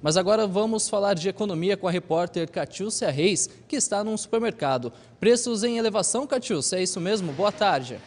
Mas agora vamos falar de economia com a repórter Catiúcia Reis, que está num supermercado. Preços em elevação, Catiúcia, é isso mesmo? Boa tarde.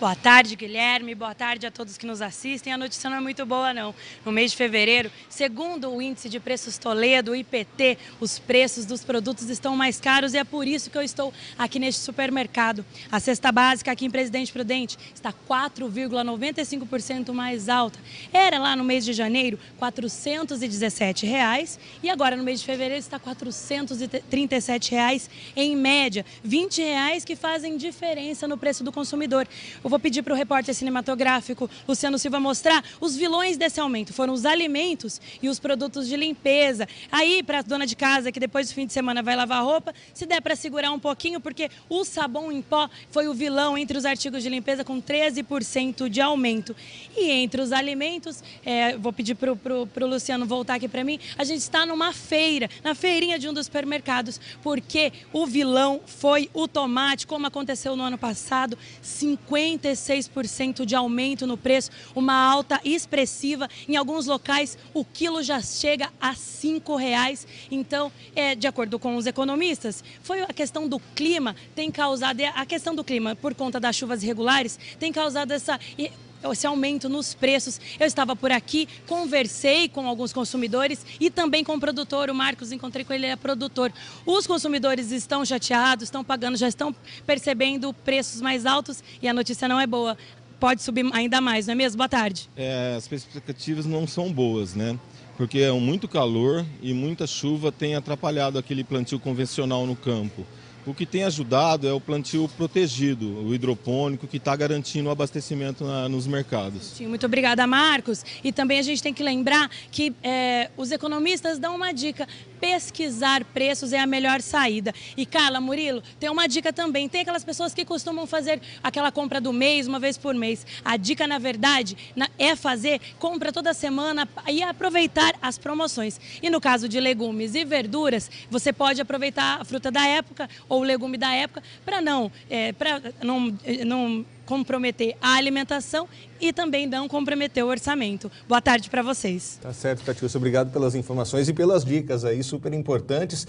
Boa tarde, Guilherme. Boa tarde a todos que nos assistem. A notícia não é muito boa, não. No mês de fevereiro, segundo o índice de preços Toledo, o IPT, os preços dos produtos estão mais caros e é por isso que eu estou aqui neste supermercado. A cesta básica aqui em Presidente Prudente está 4,95% mais alta. Era lá no mês de janeiro R$ 417 reais, e agora no mês de fevereiro está R$ 437 reais, em média. R$ 20 reais que fazem diferença no preço do consumidor. Eu vou pedir para o repórter cinematográfico Luciano Silva mostrar os vilões desse aumento. Foram os alimentos e os produtos de limpeza. Aí, para a dona de casa que depois do fim de semana vai lavar roupa, se der para segurar um pouquinho, porque o sabão em pó foi o vilão entre os artigos de limpeza com 13% de aumento. E entre os alimentos, é, vou pedir para o Luciano voltar aqui para mim, a gente está numa feira, na feirinha de um dos supermercados, porque o vilão foi o tomate, como aconteceu no ano passado, 50 36% de aumento no preço, uma alta expressiva. Em alguns locais, o quilo já chega a R$ 5,00. Então, é, de acordo com os economistas, foi a questão do clima tem causado, a questão do clima por conta das chuvas irregulares, tem causado essa esse aumento nos preços. Eu estava por aqui, conversei com alguns consumidores e também com o produtor, o Marcos, encontrei com ele, ele é produtor. Os consumidores estão chateados, estão pagando, já estão percebendo preços mais altos e a notícia não é boa. Pode subir ainda mais, não é mesmo? Boa tarde. É, as perspectivas não são boas, né? Porque é muito calor e muita chuva tem atrapalhado aquele plantio convencional no campo. O que tem ajudado é o plantio protegido, o hidropônico, que está garantindo o abastecimento na, nos mercados. muito obrigada, Marcos. E também a gente tem que lembrar que é, os economistas dão uma dica: pesquisar preços é a melhor saída. E Carla, Murilo, tem uma dica também. Tem aquelas pessoas que costumam fazer aquela compra do mês, uma vez por mês. A dica, na verdade, é fazer compra toda semana e aproveitar as promoções. E no caso de legumes e verduras, você pode aproveitar a fruta da época ou legume da época, para não, é, não, é, não comprometer a alimentação e também não comprometer o orçamento. Boa tarde para vocês. Tá certo, Catiúcia. Obrigado pelas informações e pelas dicas aí super importantes.